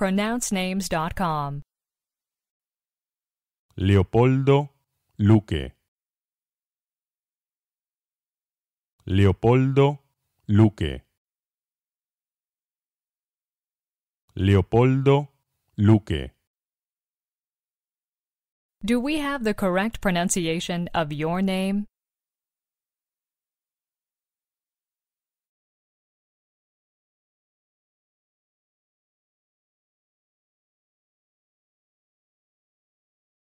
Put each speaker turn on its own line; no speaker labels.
pronouncenames.com.
Leopoldo Luque. Leopoldo Luque. Leopoldo Luque.
Do we have
the correct pronunciation of your name?